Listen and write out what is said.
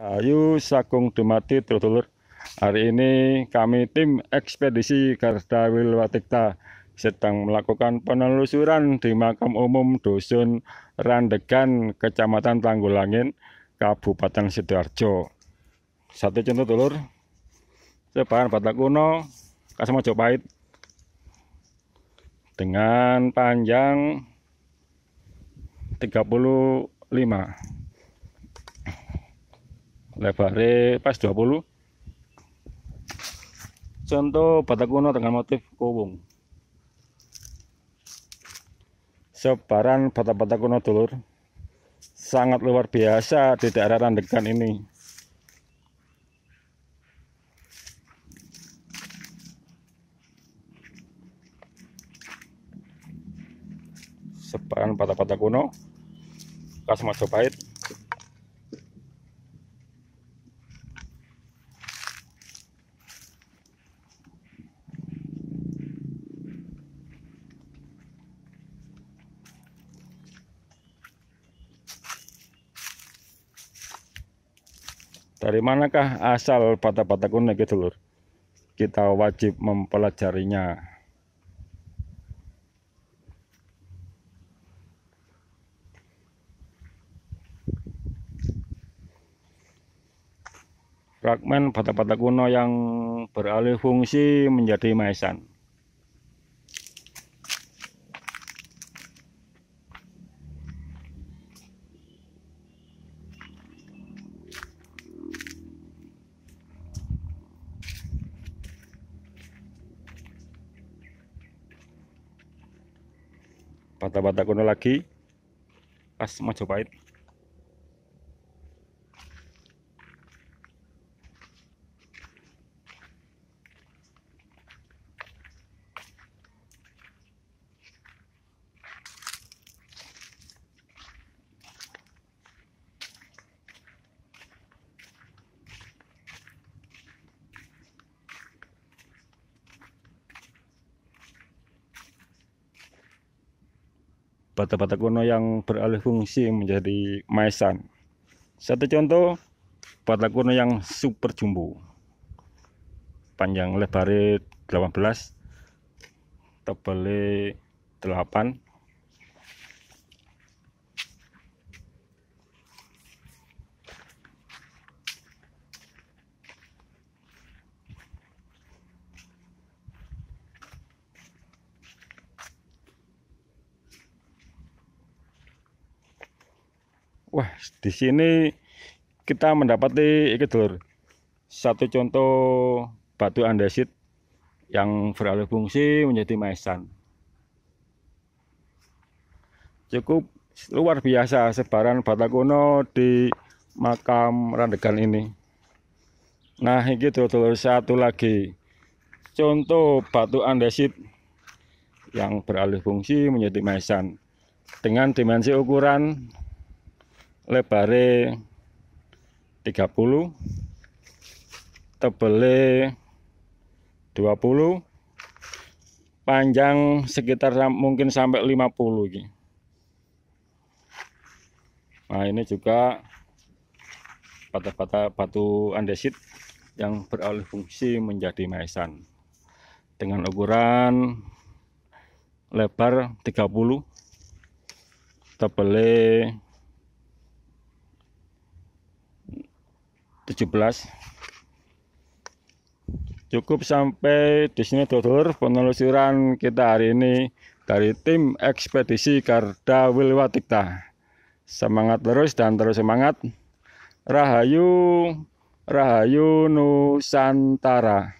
Ayu Sakung Dumati Trutulur Hari ini kami tim ekspedisi Garda Wilwatikta sedang melakukan penelusuran di makam umum Dusun Randegan, Kecamatan Tanggulangin, Kabupaten Sidoarjo. Satu contoh telur, sebahan batak kuno, mojo Pahit, dengan panjang 35 lebarnya pas 20 contoh batak kuno dengan motif kowung sebaran batak-batak kuno dulur sangat luar biasa di daerah Randegan ini sebaran batak-batak kuno khas pahit Dari manakah asal patah-patah kuning gitu lur? Kita wajib mempelajarinya. Fragmen patah-patah kuno yang beralih fungsi menjadi maesan. Patah-patah kono lagi pas Majapahit bata-bata kuno yang beralih fungsi menjadi maesan. Satu contoh, bata kuno yang super jumbo. Panjang lebarnya 18, tebalnya 8, Wah, di sini kita mendapati ikut dulur. Satu contoh batu andesit yang beralih fungsi menjadi maesan. Cukup luar biasa sebaran batu kuno di makam Randegan ini. Nah, iki dulur satu lagi. Contoh batu andesit yang beralih fungsi menjadi maesan dengan dimensi ukuran lebare 30 tebele 20 panjang sekitar mungkin sampai 50 ini. Nah ini juga patah-patah batu andesit yang beralih fungsi menjadi maisan dengan ukuran lebar 30 tebele 17 cukup sampai di sini dulur penelusuran kita hari ini dari tim ekspedisi Garda Wilwatikta semangat terus dan terus semangat Rahayu Rahayu Nusantara